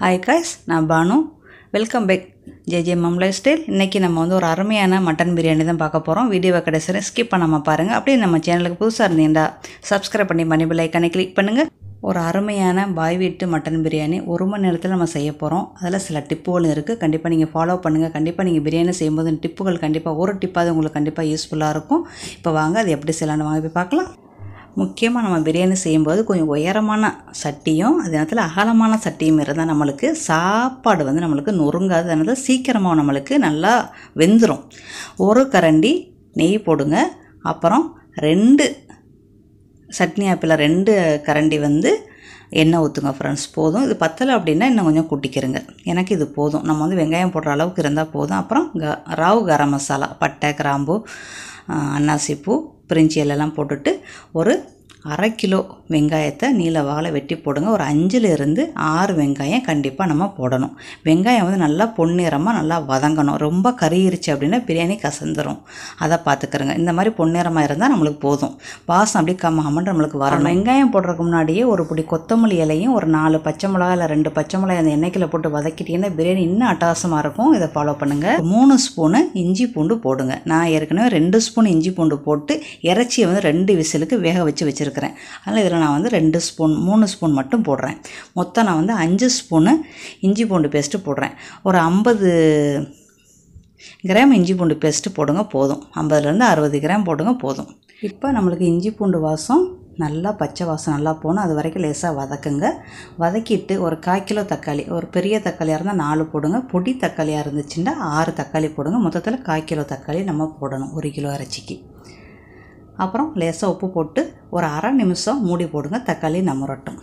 hi guys நான் Banu welcome back JJ மம்லா style இன்றைக்கி நம்ம வந்து ஒரு அருமையான மட்டன் பிரியாணி தான் பார்க்க போகிறோம் வீடியோவை கடைசியில் ஸ்கிப் பண்ணாமல் பாருங்கள் அப்படியே நம்ம சேனலுக்கு புதுசாக இருந்தீங்கடா சப்ஸ்கிரைப் பண்ணி மணி பிள்ளைக்கானே கிளிக் பண்ணுங்கள் ஒரு அருமையான பாய் வீட்டு மட்டன் பிரியாணி ஒரு மணி நேரத்தில் நம்ம செய்ய போகிறோம் அதில் சில டிப்புகளும் இருக்குது கண்டிப்பாக நீங்கள் ஃபாலோ பண்ணுங்கள் கண்டிப்பாக நீங்கள் பிரியாணி செய்யும்போது டிப்புகள் கண்டிப்பாக ஒரு டிப்பாக உங்களுக்கு கண்டிப்பாக யூஸ்ஃபுல்லாக இருக்கும் இப்போ வாங்க அது எப்படி செய்யலான்னு வாங்க போய் பார்க்கலாம் முக்கியமாக நம்ம பிரியாணி செய்யும்போது கொஞ்சம் உயரமான சட்டியும் அதே நேரத்தில் அகலமான சட்டியும் இருந்தால் நம்மளுக்கு சாப்பாடு வந்து நம்மளுக்கு நொறுங்காது அதனால் சீக்கிரமாக நம்மளுக்கு நல்லா வெந்துடும் ஒரு கரண்டி நெய் போடுங்க அப்புறம் ரெண்டு சட்னி ஆப்பில் ரெண்டு கரண்டி வந்து எண்ணெய் ஊற்றுங்க ஃப்ரெண்ட்ஸ் போதும் இது பத்தலை அப்படின்னா இன்னும் கொஞ்சம் கூட்டிக்கிறங்க எனக்கு இது போதும் நம்ம வந்து வெங்காயம் போடுற அளவுக்கு இருந்தால் போதும் அப்புறம் க ராவ் கரம் மசாலா பட்டை கிராம்பு அன்னாசிப்பூ பிரிஞ்சி எல்லாம் போட்டுட்டு ஒரு அரை கிலோ வெங்காயத்தை நீல வாழை வெட்டி போடுங்க ஒரு இருந்து ஆறு வெங்காயம் கண்டிப்பாக நம்ம போடணும் வெங்காயம் வந்து நல்லா பொன்னிறமாக நல்லா வதங்கணும் ரொம்ப கறியிருச்சு அப்படின்னா பிரியாணி கசந்துடும் அதை பார்த்துக்கிறோங்க இந்த மாதிரி பொன்னிறமாக இருந்தால் நம்மளுக்கு போதும் வாசம் அப்படி கம்மாமல் நம்மளுக்கு வரணும் வெங்காயம் போடுறதுக்கு முன்னாடியே ஒரு பிடி கொத்தமல்லி இலையும் ஒரு நாலு பச்சை மிளகா இல்லை ரெண்டு பச்சை மிளகாய் அந்த எண்ணெய்க்கில் போட்டு வதக்கிட்டீங்கன்னா பிரியாணி இன்னும் அட்டாசமாக இருக்கும் இதை ஃபாலோ பண்ணுங்கள் மூணு ஸ்பூனு இஞ்சி பூண்டு போடுங்க நான் ஏற்கனவே ரெண்டு ஸ்பூன் இஞ்சி பூண்டு போட்டு இறைச்சியை வந்து ரெண்டு விசிலுக்கு வேக வச்சு வச்சுருக்கேன் வச்சுருக்கிறேன் அதனால் இதில் நான் வந்து ரெண்டு ஸ்பூன் மூணு ஸ்பூன் மட்டும் போடுறேன் மொத்தம் நான் வந்து அஞ்சு ஸ்பூனு இஞ்சி பூண்டு பேஸ்ட்டு போடுறேன் ஒரு ஐம்பது கிராம் இஞ்சி பூண்டு பேஸ்ட்டு போடுங்க போதும் ஐம்பதுலேருந்து அறுபது கிராம் போடுங்க போதும் இப்போ நம்மளுக்கு இஞ்சி பூண்டு வாசம் நல்லா பச்சை வாசம் நல்லா போகணும் அது வரைக்கும் லேசாக வதக்குங்க வதக்கிட்டு ஒரு கால் கிலோ தக்காளி ஒரு பெரிய தக்காளியாக இருந்தால் நாலு போடுங்க பொடி தக்காளியாக இருந்துச்சுன்னா ஆறு தக்காளி போடுங்க மொத்தத்தில் கால் கிலோ தக்காளி நம்ம போடணும் ஒரு கிலோ அரைச்சிக்கு அப்புறம் லேசாக உப்பு போட்டு ஒரு அரை நிமிஷம் மூடி போடுங்க தக்காளி நமுரட்டும்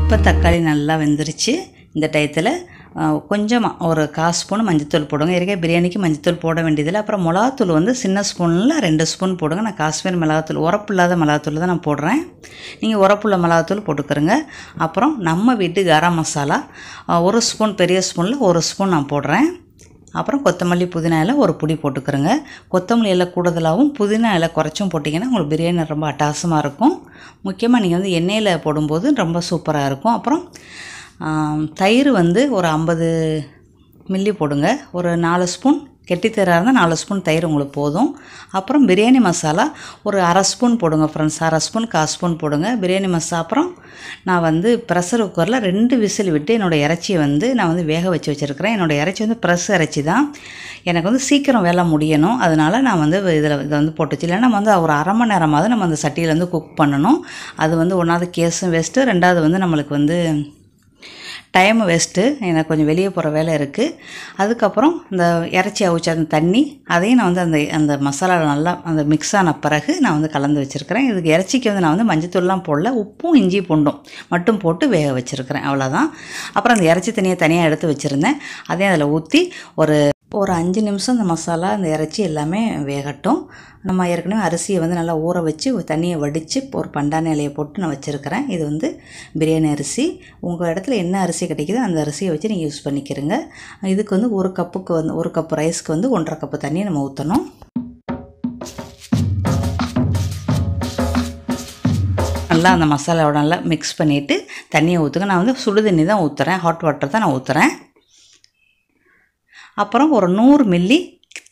இப்போ தக்காளி நல்லா வெந்துருச்சு இந்த டயத்தில் கொஞ்சமாக ஒரு கால் ஸ்பூன் மஞ்சத்தூள் போடுங்க ஏற்கனவே பிரியாணிக்கு மஞ்சத்தூள் போட வேண்டியதில்லை அப்புறம் மிளகாத்தூள் வந்து சின்ன ஸ்பூனில் ரெண்டு ஸ்பூன் போடுங்க நான் காஷ்மீர் மிளகாத்தூள் உரப்பு இல்லாத மிளகாத்தூள் தான் நான் போடுறேன் நீங்கள் உரப்புள்ள மிளகாத்தூள் போட்டுக்கிறங்க அப்புறம் நம்ம வீட்டு கரம் மசாலா ஒரு ஸ்பூன் பெரிய ஸ்பூனில் ஒரு ஸ்பூன் நான் போடுறேன் அப்புறம் கொத்தமல்லி புதினா இலை ஒரு பொடி போட்டுக்கிறோங்க கொத்தமல்லி இலை கூடுதலாகவும் புதினா இலை குறைச்சும் போட்டிங்கன்னா உங்களுக்கு பிரியாணி ரொம்ப அட்டாசமாக இருக்கும் முக்கியமாக நீங்கள் வந்து எண்ணெயில் போடும்போது ரொம்ப சூப்பராக இருக்கும் அப்புறம் தயிர் வந்து ஒரு ஐம்பது மில்லி போடுங்க ஒரு நாலு ஸ்பூன் கெட்டித்தீராக இருந்தால் நாலு ஸ்பூன் தயிர் உங்களுக்கு போதும் அப்புறம் பிரியாணி மசாலா ஒரு அரை ஸ்பூன் போடுங்க ஃப்ரெண்ட்ஸ் அரை ஸ்பூன் கால் ஸ்பூன் போடுங்க பிரியாணி மசாலா அப்புறம் நான் வந்து ப்ரெஷர் குக்கரில் ரெண்டு விசில் விட்டு என்னோடய இறைச்சியை வந்து நான் வந்து வேக வச்சு வச்சுருக்கிறேன் என்னோடய இறைச்சி வந்து ப்ரெஷ் இறைச்சி தான் எனக்கு வந்து சீக்கிரம் வேலை முடியணும் அதனால் நான் வந்து இதில் இதை வந்து போட்டுச்சு இல்லைன்னா வந்து ஒரு அரை மணி நேரமாவது நம்ம அந்த சட்டியில் வந்து குக் பண்ணணும் அது வந்து ஒன்றாவது கேஸும் வேஸ்ட்டு ரெண்டாவது வந்து நம்மளுக்கு வந்து டைம் வேஸ்ட்டு எனக்கு கொஞ்சம் வெளியே போகிற வேலை இருக்குது அதுக்கப்புறம் இந்த இறச்சி அவிச்ச அந்த தண்ணி அதையும் நான் வந்து அந்த அந்த மசாலாவில் நல்லா அந்த மிக்ஸ் ஆன பிறகு நான் வந்து கலந்து வச்சுருக்கிறேன் இதுக்கு இறச்சிக்கு வந்து நான் வந்து மஞ்சத்தூள்லாம் போடல உப்பும் இஞ்சி பூண்டும் மட்டும் போட்டு வேக வச்சுருக்கிறேன் அவ்வளோதான் அப்புறம் அந்த இறச்சி தண்ணியை தனியாக எடுத்து வச்சுருந்தேன் அதையும் அதில் ஊற்றி ஒரு ஒரு அஞ்சு நிமிஷம் இந்த மசாலா இந்த இறைச்சி எல்லாமே வேகட்டும் நம்ம ஏற்கனவே அரிசியை வந்து நல்லா ஊற வச்சு தண்ணியை வடித்து ஒரு பண்டான இலையை போட்டு நான் வச்சுருக்கிறேன் இது வந்து பிரியாணி அரிசி உங்கள் இடத்துல என்ன அரிசி கிடைக்குதோ அந்த அரிசியை வச்சு நீங்கள் யூஸ் பண்ணிக்கிறங்க இதுக்கு வந்து ஒரு கப்புக்கு வந்து ஒரு கப் ரைஸ்க்கு வந்து ஒன்றரை கப்பு தண்ணியை நம்ம ஊற்றணும் நல்லா அந்த மசாலாவோட நல்லா மிக்ஸ் பண்ணிவிட்டு தண்ணியை ஊற்றுங்க நான் வந்து சுடு தண்ணி தான் ஊற்றுறேன் ஹாட் வாட்டர் தான் நான் ஊற்றுறேன் அப்புறம் ஒரு நூறு மில்லி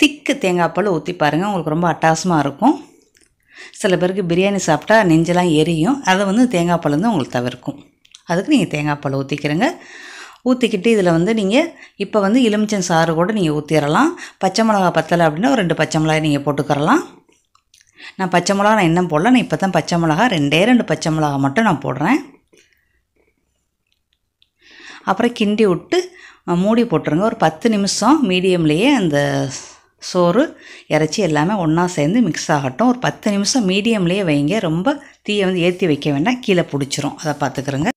திக்கு தேங்காய் பால் ஊற்றி பாருங்கள் உங்களுக்கு ரொம்ப அட்டாசமாக இருக்கும் சில பேருக்கு பிரியாணி சாப்பிட்டா நெஞ்செல்லாம் எரியும் அதை வந்து தேங்காய் பால் வந்து உங்களுக்கு தவிர்க்கும் அதுக்கு நீங்கள் தேங்காய் பால் ஊற்றிக்கிறங்க ஊற்றிக்கிட்டு இதில் வந்து நீங்கள் இப்போ வந்து எலுமிச்சம் சாறு கூட நீங்கள் ஊற்றிடலாம் பச்சை மிளகா பத்தலை அப்படின்னா ஒரு ரெண்டு பச்சை மிளகாய் நீங்கள் போட்டுக்கிறலாம் நான் பச்சை மிளகா நான் என்ன போடல நான் இப்போ தான் பச்சை மிளகா ரெண்டே ரெண்டு பச்சை மிளகா மட்டும் நான் போடுறேன் அப்புறம் கிண்டி விட்டு மூடி போட்டுருங்க ஒரு பத்து நிமிஷம் மீடியம்லேயே அந்த சோறு இறச்சி எல்லாமே ஒன்றா சேர்ந்து மிக்ஸ் ஆகட்டும் ஒரு பத்து நிமிஷம் மீடியம்லேயே வைங்க ரொம்ப தீயை வந்து ஏற்றி வைக்க வேண்டாம் கீழே பிடிச்சிரும் அதை பார்த்துக்குறேங்க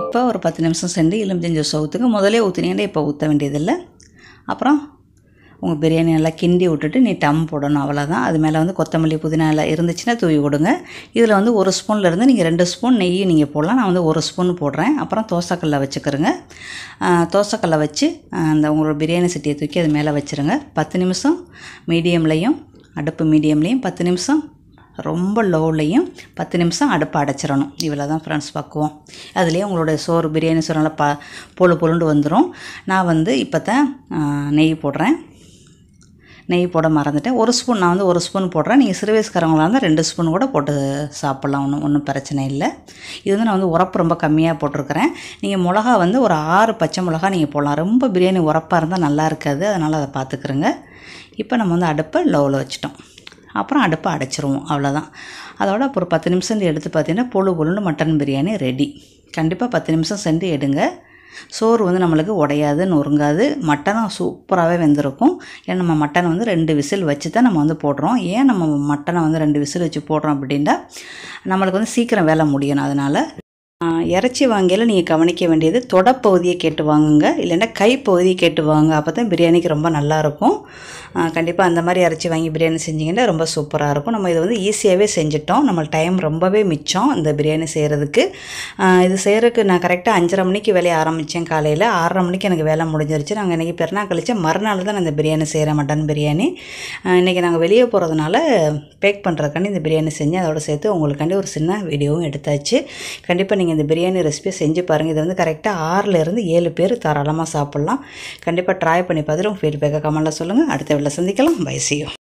இப்போ ஒரு பத்து நிமிஷம் சென்று எலுமிச்சஞ்சு சோத்துக்கு முதலே ஊற்றினீங்கன்னா இப்போ ஊற்ற வேண்டியதில்லை அப்புறம் உங்கள் பிரியாணி நல்லா கிண்டி விட்டுட்டு நீ டம் போடணும் அவ்வளோதான் அது மேலே வந்து கொத்தமல்லி புதினா எல்லாம் இருந்துச்சுன்னா தூவி கொடுங்க இதில் வந்து ஒரு ஸ்பூன்லேருந்து நீங்கள் ரெண்டு ஸ்பூன் நெய்யும் நீங்கள் போடலாம் நான் வந்து ஒரு ஸ்பூன் போடுறேன் அப்புறம் தோசைக்கல்ல வச்சுக்கிறேங்க தோசைக்கல்ல வச்சு அந்த உங்களோட பிரியாணி சட்டியை தூக்கி அது மேலே வச்சுருங்க பத்து நிமிஷம் மீடியம்லேயும் அடுப்பு மீடியம்லேயும் பத்து நிமிஷம் ரொம்ப லோலையும் பத்து நிமிஷம் அடுப்பை அடைச்சிடணும் இவ்வளோ தான் ஃப்ரெண்ட்ஸ் பக்குவோம் அதுலேயே உங்களோட சோறு பிரியாணி சோறு நல்லா ப பொழு பொழுண்டு வந்துடும் நான் வந்து இப்போ தான் நெய் போடுறேன் நெய் போட மறந்துட்டேன் ஒரு ஸ்பூன் நான் வந்து ஒரு ஸ்பூன் போடுறேன் நீங்கள் சிறு வயசுக்காரங்களாக இருந்தால் ரெண்டு ஸ்பூன் கூட போட்டு சாப்பிட்லாம் ஒன்றும் ஒன்றும் பிரச்சனை இல்லை இது வந்து நான் வந்து உரப்பு ரொம்ப கம்மியாக போட்டிருக்கிறேன் நீங்கள் மிளகா வந்து ஒரு ஆறு பச்சை மிளகா நீங்கள் போடலாம் ரொம்ப பிரியாணி உரப்பாக இருந்தால் நல்லா இருக்காது அதனால் அதை பார்த்துக்குறேங்க இப்போ நம்ம வந்து அடுப்பை லோவில் வச்சுட்டோம் அப்புறம் அடுப்பை அடைச்சிருவோம் அவ்வளோதான் அதோட அப்புறம் பத்து நிமிஷம் எடுத்து பார்த்தீங்கன்னா பொழு பொழுன்னு மட்டன் பிரியாணி ரெடி கண்டிப்பாக பத்து நிமிஷம் சென்று எடுங்க சோறு வந்து நம்மளுக்கு உடையாது நொறுங்காது மட்டனும் சூப்பராகவே வெந்திருக்கும் ஏன்னா நம்ம மட்டனை வந்து ரெண்டு விசில் வச்சு தான் நம்ம வந்து போடுறோம் ஏன் நம்ம மட்டனை வந்து ரெண்டு விசில் வச்சு போடுறோம் அப்படின்னா நம்மளுக்கு வந்து சீக்கிரம் வேலை முடியணும் அதனால் இறைச்சி வாங்கியில் நீங்கள் கவனிக்க வேண்டியது தொடப்பகுதியை கேட்டு வாங்குங்க இல்லைன்னா கைப்பகுதியை கேட்டு வாங்க அப்போ தான் பிரியாணிக்கு ரொம்ப நல்லாயிருக்கும் கண்டிப்பாக அந்த மாதிரி இறைச்சி வாங்கி பிரியாணி செஞ்சிங்கன்னா ரொம்ப சூப்பராக இருக்கும் நம்ம இதை வந்து ஈஸியாகவே செஞ்சிட்டோம் நம்ம டைம் ரொம்பவே மிச்சம் இந்த பிரியாணி செய்கிறதுக்கு இது செய்கிறதுக்கு நான் கரெக்டாக அஞ்சரை மணிக்கு வேலையை ஆரம்பித்தேன் காலையில் ஆறரை மணிக்கு எனக்கு வேலை முடிஞ்சிருச்சு நாங்கள் இன்றைக்கி பெருநாள் கழிச்சு மறுநாள் தான் இந்த பிரியாணி செய்கிறேன் மட்டன் பிரியாணி இன்றைக்கி நாங்கள் வெளியே போகிறதுனால பேக் பண்ணுறதுக்காண்டி இந்த பிரியாணி செஞ்சு அதோட சேர்த்து உங்களுக்காண்டி ஒரு சின்ன வீடியோவும் எடுத்தாச்சு கண்டிப்பாக நீங்கள் நீங்கள் இந்த பிரியாணி ரெசிபியை செஞ்சு பாருங்கள் இதை வந்து கரெக்டாக ஆறிலேருந்து ஏழு பேர் தாராளமாக சாப்பிட்லாம் கண்டிப்பாக ட்ரை பண்ணி பார்த்துட்டு உங்கள் ஃபீட்பேக்கை கமெண்டில் சொல்லுங்கள் அடுத்த வீட்டில் சந்திக்கலாம் பைசியும்